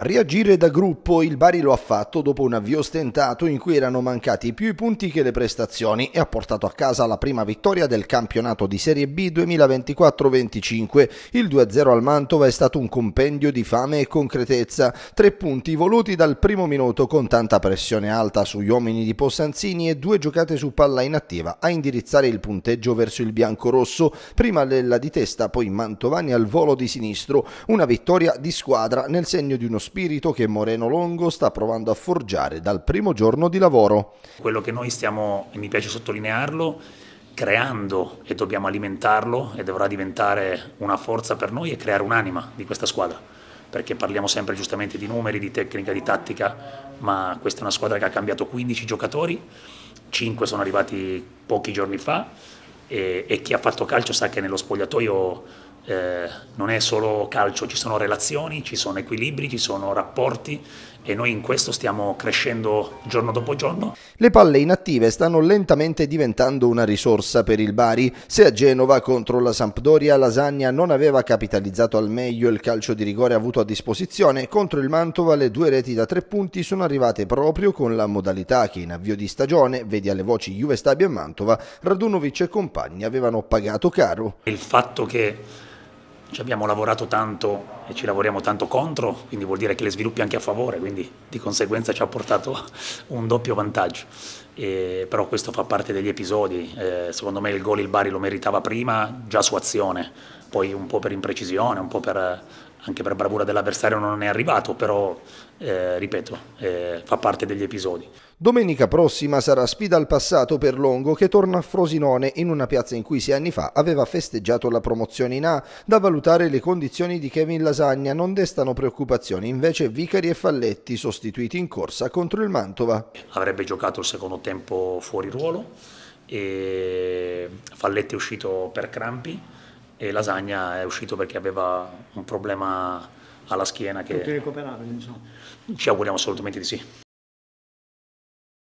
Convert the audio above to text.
Reagire da gruppo il Bari lo ha fatto dopo un avvio stentato in cui erano mancati più i punti che le prestazioni e ha portato a casa la prima vittoria del campionato di Serie B 2024-25. Il 2-0 al Mantova è stato un compendio di fame e concretezza, tre punti voluti dal primo minuto con tanta pressione alta sugli uomini di Possanzini e due giocate su palla inattiva a indirizzare il punteggio verso il bianco-rosso, prima Lella di testa, poi Mantovani al volo di sinistro, una vittoria di squadra nel segno di uno spirito che Moreno Longo sta provando a forgiare dal primo giorno di lavoro. Quello che noi stiamo, e mi piace sottolinearlo, creando e dobbiamo alimentarlo e dovrà diventare una forza per noi e creare un'anima di questa squadra perché parliamo sempre giustamente di numeri, di tecnica, di tattica, ma questa è una squadra che ha cambiato 15 giocatori, 5 sono arrivati pochi giorni fa e, e chi ha fatto calcio sa che nello spogliatoio eh, non è solo calcio, ci sono relazioni, ci sono equilibri, ci sono rapporti e noi in questo stiamo crescendo giorno dopo giorno. Le palle inattive stanno lentamente diventando una risorsa per il Bari. Se a Genova contro la Sampdoria Lasagna non aveva capitalizzato al meglio il calcio di rigore avuto a disposizione, contro il Mantova le due reti da tre punti sono arrivate proprio con la modalità che in avvio di stagione, vedi alle voci Juve Stabia e Mantova, Radunovic e compagni avevano pagato caro. Il fatto che ci abbiamo lavorato tanto e ci lavoriamo tanto contro, quindi vuol dire che le sviluppi anche a favore, quindi di conseguenza ci ha portato un doppio vantaggio. E, però questo fa parte degli episodi, eh, secondo me il gol il Bari lo meritava prima già su azione, poi un po' per imprecisione, un po' per anche per bravura dell'avversario non è arrivato, però eh, ripeto, eh, fa parte degli episodi. Domenica prossima sarà sfida al passato per Longo che torna a Frosinone in una piazza in cui sei anni fa aveva festeggiato la promozione in A. Da valutare le condizioni di Kevin Lasagna non destano preoccupazioni, invece Vicari e Falletti sostituiti in corsa contro il Mantova. Avrebbe giocato il secondo tempo fuori ruolo e Falletti è uscito per crampi e Lasagna è uscito perché aveva un problema alla schiena che... Tutti recuperabili insomma. Ci auguriamo assolutamente di sì.